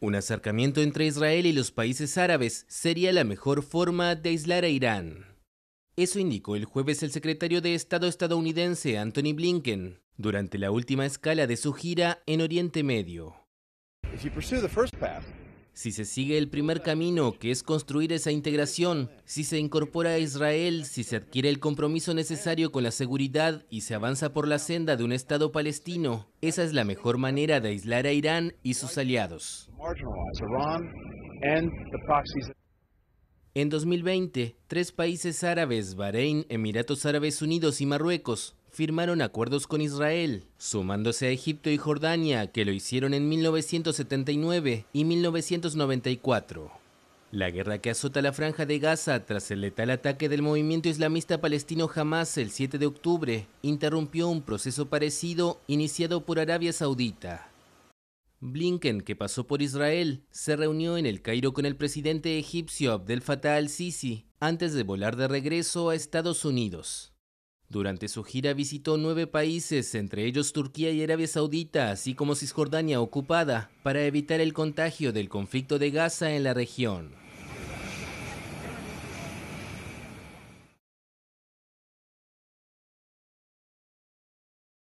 Un acercamiento entre Israel y los países árabes sería la mejor forma de aislar a Irán. Eso indicó el jueves el secretario de Estado estadounidense Anthony Blinken durante la última escala de su gira en Oriente Medio. Si se sigue el primer camino, que es construir esa integración, si se incorpora a Israel, si se adquiere el compromiso necesario con la seguridad y se avanza por la senda de un Estado palestino, esa es la mejor manera de aislar a Irán y sus aliados. En 2020, tres países árabes, Bahrein, Emiratos Árabes Unidos y Marruecos, firmaron acuerdos con Israel, sumándose a Egipto y Jordania, que lo hicieron en 1979 y 1994. La guerra que azota la franja de Gaza tras el letal ataque del movimiento islamista palestino Hamas el 7 de octubre interrumpió un proceso parecido iniciado por Arabia Saudita. Blinken, que pasó por Israel, se reunió en el Cairo con el presidente egipcio Abdel Fattah al-Sisi antes de volar de regreso a Estados Unidos. Durante su gira visitó nueve países, entre ellos Turquía y Arabia Saudita, así como Cisjordania ocupada, para evitar el contagio del conflicto de Gaza en la región.